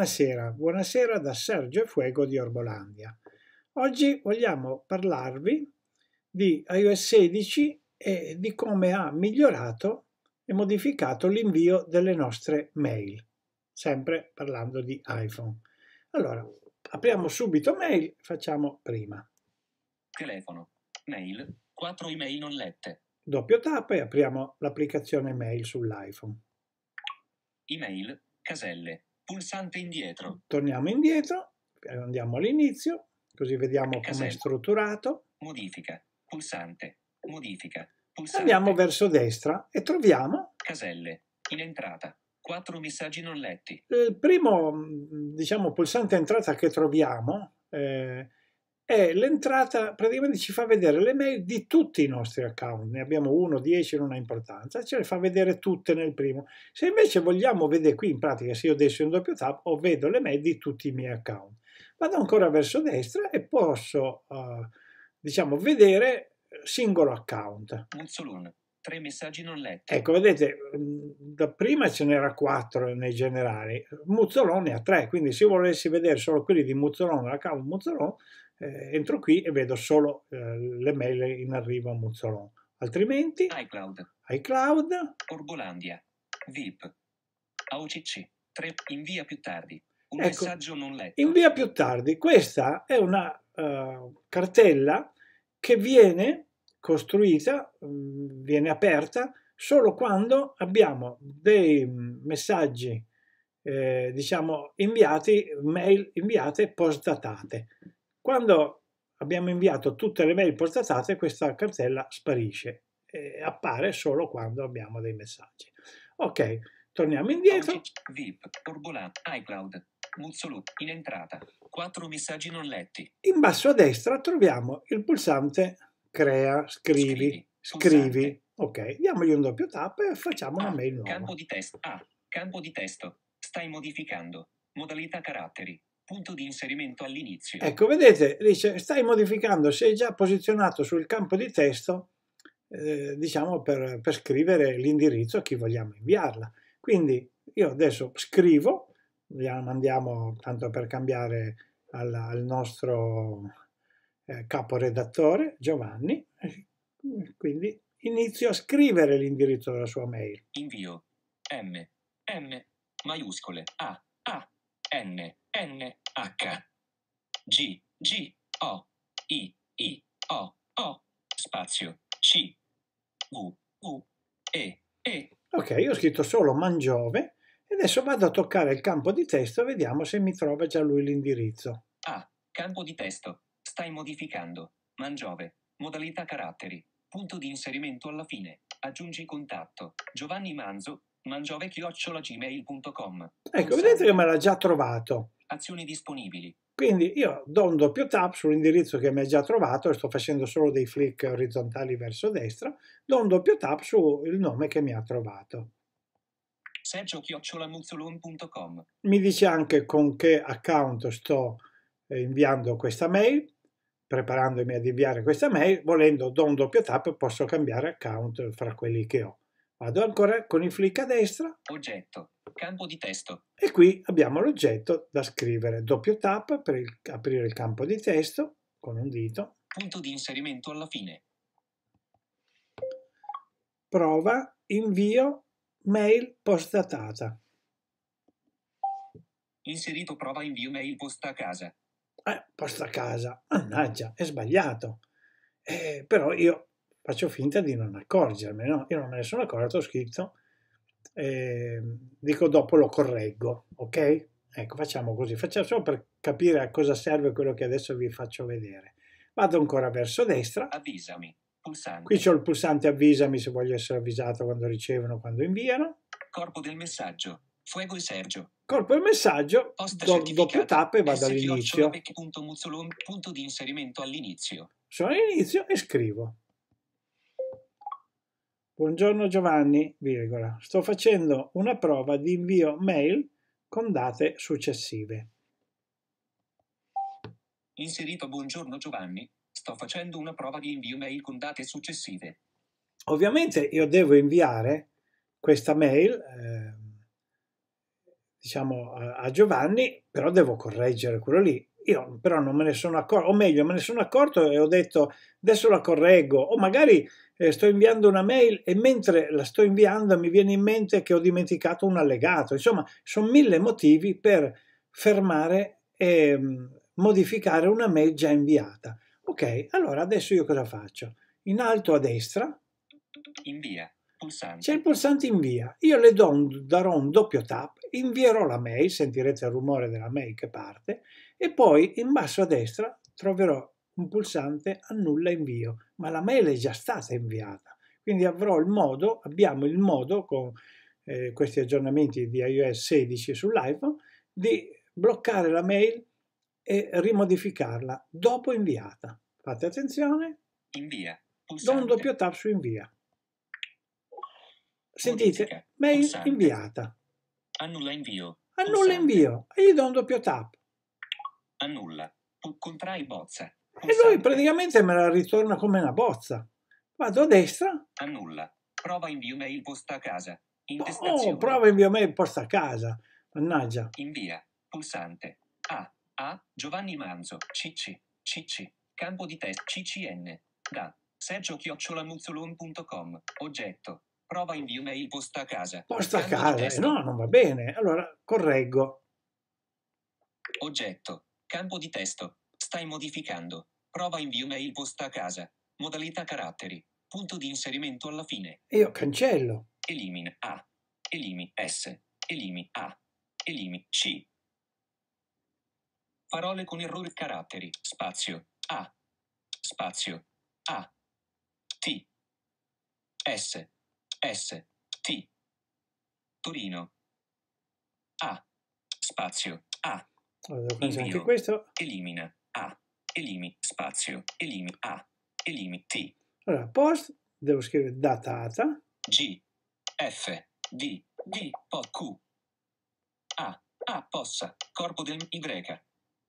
Buonasera, buonasera da Sergio Fuego di Orbolandia. Oggi vogliamo parlarvi di iOS 16 e di come ha migliorato e modificato l'invio delle nostre mail, sempre parlando di iPhone. Allora, apriamo subito mail, facciamo prima. Telefono, mail, 4 email non lette. Doppio tap e apriamo l'applicazione mail sull'iPhone. Email, caselle, pulsante indietro. Torniamo indietro, eh, andiamo all'inizio, così vediamo come è strutturato. Modifica, pulsante, modifica, pulsante. Andiamo verso destra e troviamo... Caselle, in entrata, quattro messaggi non letti. Il primo, mm, diciamo, pulsante entrata che troviamo eh, è l'entrata, praticamente ci fa vedere le mail di tutti i nostri account, ne abbiamo uno, dieci, non ha importanza, ce le fa vedere tutte nel primo. Se invece vogliamo vedere qui, in pratica, se io adesso in doppio tap, o vedo le mail di tutti i miei account. Vado ancora verso destra e posso, eh, diciamo, vedere singolo account. Un solo uno tre messaggi non letti. Ecco, vedete, mhmm, da prima ce n'era quattro nei generali, Muzzoloni ha tre, quindi se io volessi vedere solo quelli di Muzzoloni, la cavo Muzzoloni, eh, entro qui e vedo solo eh, le mail in arrivo a Muzzoloni. Altrimenti... iCloud. iCloud. Orgolandia. VIP. AOCC. 3. Invia più tardi. Un ecco, messaggio non letto. Invia più tardi. Questa è una uh, cartella che viene costruita, mm, viene aperta solo quando abbiamo dei mm, messaggi, eh, diciamo, inviati, mail inviate postdatate. Quando abbiamo inviato tutte le mail postdatate, questa cartella sparisce e appare solo quando abbiamo dei messaggi. Ok, torniamo indietro. VIP, Turbolant, iCloud, Muzzolo, in entrata, 4 messaggi non letti. In basso a destra troviamo il pulsante crea, scrivi, scrivi, scrivi. ok, diamogli un doppio tap e facciamo una ah, mail nuova. Campo di testo, A, ah, campo di testo, stai modificando, modalità caratteri, punto di inserimento all'inizio. Ecco, vedete, dice, stai modificando, sei già posizionato sul campo di testo, eh, diciamo, per, per scrivere l'indirizzo a chi vogliamo inviarla. Quindi io adesso scrivo, la mandiamo tanto per cambiare al, al nostro eh, caporedattore Giovanni, eh, quindi inizio a scrivere l'indirizzo della sua mail. Invio M, M, maiuscole, A, A, N, N, H, G, G, O, I, I, O, O, spazio, C, U, U, E, E. Ok, io ho scritto solo Mangiove e adesso vado a toccare il campo di testo e vediamo se mi trova già lui l'indirizzo. A, campo di testo, Stai modificando. Mangiove. Modalità caratteri. Punto di inserimento alla fine. Aggiungi contatto. Giovanni Manzo. mangiove chiocciolagmail.com. Ecco, vedete che me l'ha già trovato. Azioni disponibili. Quindi io do un doppio tap sull'indirizzo che mi ha già trovato, sto facendo solo dei flick orizzontali verso destra, do un doppio tap sul nome che mi ha trovato. Sergio-muzzolon.com Mi dice anche con che account sto eh, inviando questa mail preparandomi ad inviare questa mail, volendo do un doppio tap posso cambiare account fra quelli che ho. Vado ancora con il flick a destra. Oggetto, campo di testo. E qui abbiamo l'oggetto da scrivere. Doppio tap per il, aprire il campo di testo con un dito. Punto di inserimento alla fine. Prova, invio, mail postdatata. Inserito prova invio mail posta a casa. Eh, posto a casa, mannaggia, è sbagliato. Eh, però io faccio finta di non accorgermi, no? Io non me ne sono accorto, ho scritto, eh, dico dopo lo correggo, ok? Ecco, facciamo così, facciamo solo per capire a cosa serve quello che adesso vi faccio vedere. Vado ancora verso destra. Avvisami, pulsante. Qui c'è il pulsante avvisami se voglio essere avvisato quando ricevono, quando inviano. Corpo del messaggio, Fuego e Sergio. Corpo e messaggio, do, doppie tappe vado dall'inizio. Punto di inserimento all'inizio. Sono all'inizio e scrivo. Buongiorno Giovanni, virgola. Sto facendo una prova di invio mail con date successive. Inserito buongiorno Giovanni, sto facendo una prova di invio mail con date successive. Ovviamente io devo inviare questa mail, eh, diciamo, a Giovanni, però devo correggere quello lì. Io però non me ne sono accorto, o meglio, me ne sono accorto e ho detto adesso la correggo, o magari eh, sto inviando una mail e mentre la sto inviando mi viene in mente che ho dimenticato un allegato. Insomma, sono mille motivi per fermare e mm, modificare una mail già inviata. Ok, allora adesso io cosa faccio? In alto a destra invia pulsante. C'è il pulsante invia. Io le do un, darò un doppio tap, invierò la mail, sentirete il rumore della mail che parte, e poi in basso a destra troverò un pulsante annulla invio, ma la mail è già stata inviata. Quindi avrò il modo, abbiamo il modo con eh, questi aggiornamenti di iOS 16 sull'iPhone di bloccare la mail e rimodificarla dopo inviata. Fate attenzione. Invia. Pulsante. Do un doppio tap su invia. Sentite, mail inviata. Annulla invio. Annulla invio. E gli do un doppio tap. Annulla. Contrai bozza. E lui praticamente me la ritorna come una bozza. Vado a destra. Annulla. Prova invio mail posta a casa. Oh, prova invio mail posta a casa. Mannaggia. Invia. Pulsante. A. A. Giovanni Manzo. CC. CC. Campo di test. CCN. Da. Sergio Oggetto. Prova invio mail posta a casa. Posta a casa? No, non va bene. Allora, correggo. Oggetto. Campo di testo. Stai modificando. Prova invio mail posta a casa. Modalità caratteri. Punto di inserimento alla fine. Io cancello. Elimina A. Elimi S. Elimi A. Elimi C. Parole con errore caratteri. Spazio. A. Spazio. A. T. S. S. T. Torino. A. Spazio. A. Allora, Invio. Anche questo. Elimina. A. Elimi. Spazio. Elimi. A. Elimi. T. Allora, post devo scrivere datata. G. F. D. D. Po. Q. A. A. Possa. Corpo del Y.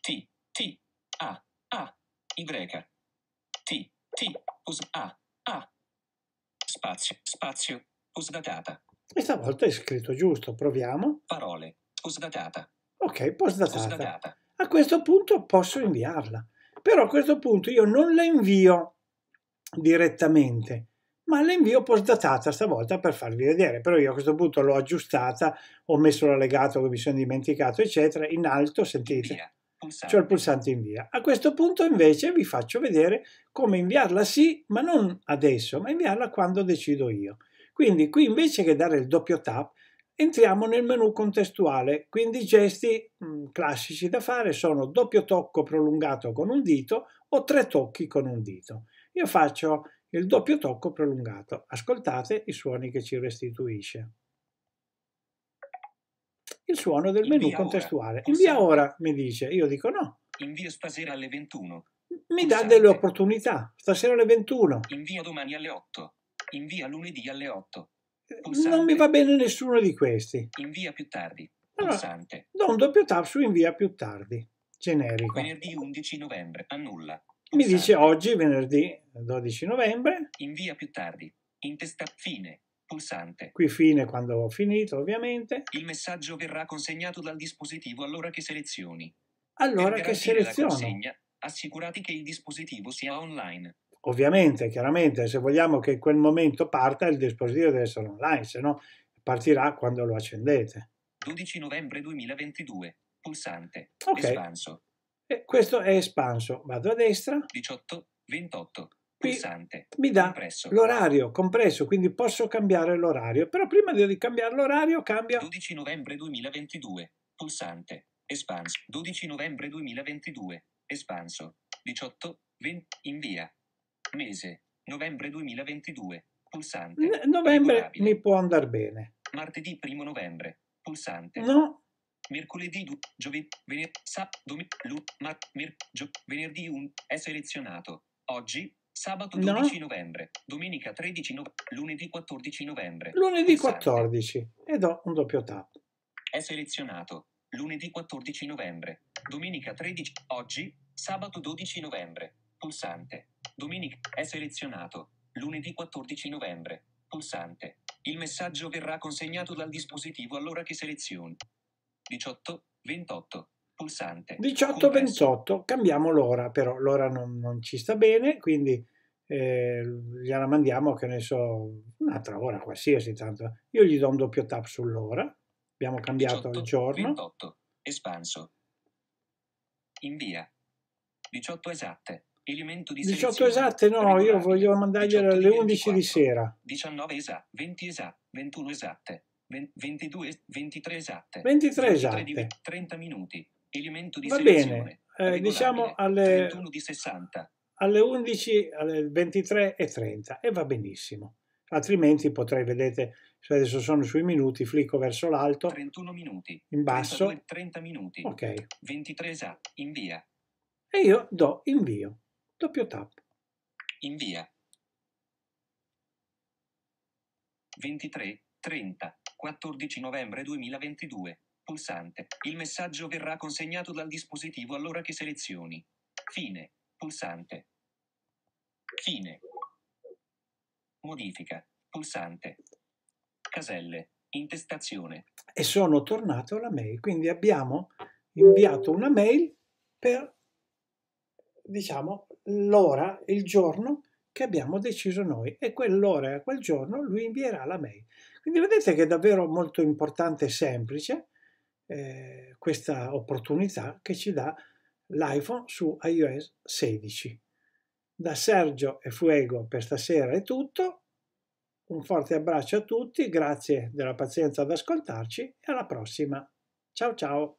T. T. A. A. Y. T. T. Us. A. A. Spazio, spazio, postdatata. Questa volta è scritto giusto, proviamo. Parole, postdatata. Ok, postdatata. postdatata. A questo punto posso inviarla, però a questo punto io non la invio direttamente, ma la invio postdatata stavolta per farvi vedere, però io a questo punto l'ho aggiustata, ho messo l'allegato che mi sono dimenticato, eccetera, in alto, sentite. Via pulsante. Cioè il pulsante invia. A questo punto invece vi faccio vedere come inviarla sì, ma non adesso, ma inviarla quando decido io. Quindi qui invece che dare il doppio tap, entriamo nel menu contestuale, quindi i gesti mh, mm, classici da fare sono doppio tocco prolungato con un dito o tre tocchi con un dito. Io faccio il doppio tocco prolungato, ascoltate i suoni che ci restituisce il suono del menu Invia contestuale. Ora. Invia ora, mi dice. Io dico no. Invia stasera alle 21. Mi dà delle opportunità. Stasera alle 21. Invia domani alle 8. Invia lunedì alle 8. Eh, Pulsante. Non mi va bene nessuno di questi. Invia più tardi. Pulsante. Allora, do un doppio tap su invia più tardi. Generico. Venerdì 11 novembre. Annulla. Pulsante. Mi dice oggi, venerdì 12 novembre. Invia più tardi. In testa fine. Pulsante. Qui fine quando ho finito, ovviamente. Il messaggio verrà consegnato dal dispositivo allora che selezioni. Allora che seleziono. Consegna, assicurati che il dispositivo sia online. Ovviamente, chiaramente, se vogliamo che quel momento parta, il dispositivo deve essere online, se no partirà quando lo accendete. 12 novembre 2022. Pulsante. Okay. Espanso. E questo è espanso. Vado a destra. 18, 28 pulsante. Mi dà compresso. l'orario compresso, quindi posso cambiare l'orario. Però prima di cambiare l'orario cambia... 12 novembre 2022, pulsante, espanso. 12 novembre 2022, espanso. 18, 20, invia. Mese, novembre 2022, pulsante. N- novembre regolabile. mi può andare bene. Martedì 1 novembre, pulsante. No, mercoledì, du- giovedì, venerdì, sabato, domenica, lunedì, venerdì 1 è selezionato. Oggi Sabato 12 no. novembre, domenica 13 novembre, lunedì 14 novembre. Lunedì 14 e do un doppio tap. È selezionato. Lunedì 14 novembre, domenica 13, oggi, sabato 12 novembre, pulsante. Domenica è selezionato. Lunedì 14 novembre, pulsante. Il messaggio verrà consegnato dal dispositivo allora che selezioni. 18, 28, pulsante. 18.28, cambiamo l'ora, però l'ora non, non ci sta bene, quindi eh, gliela mandiamo, che ne so, un'altra ora qualsiasi tanto. Io gli do un doppio tap sull'ora, abbiamo cambiato 18, il giorno. 28, espanso. Invia. 18 esatte. Elemento di 18 esatte no, io voglio mandargliela alle 11 di sera. 19 esatte, 20 esatte, 21 esatte, 22, 23 esatte. 23 esatte. 30 minuti. Elemento di Va bene, eh, diciamo eh, alle, di alle 11, alle 23 e 30 e va benissimo. Altrimenti potrei, vedete, adesso sono sui minuti, flicco verso l'alto. 31 minuti. In basso. 32, 30 minuti. Ok. 23 esatto. Invia. E io do invio. Doppio tap. Invia. 23, 30, 14 novembre 2022. Pulsante. Il messaggio verrà consegnato dal dispositivo allora che selezioni. Fine. Pulsante. Fine. Modifica. Pulsante. Caselle. Intestazione. E sono tornato alla mail. Quindi abbiamo inviato una mail per, diciamo, l'ora, il giorno che abbiamo deciso noi e quell'ora e quel giorno lui invierà la mail. Quindi vedete che è davvero molto importante e semplice eh, questa opportunità che ci dà l'iPhone su iOS 16. Da Sergio e Fuego per stasera è tutto, un forte abbraccio a tutti, grazie della pazienza ad ascoltarci e alla prossima. Ciao ciao!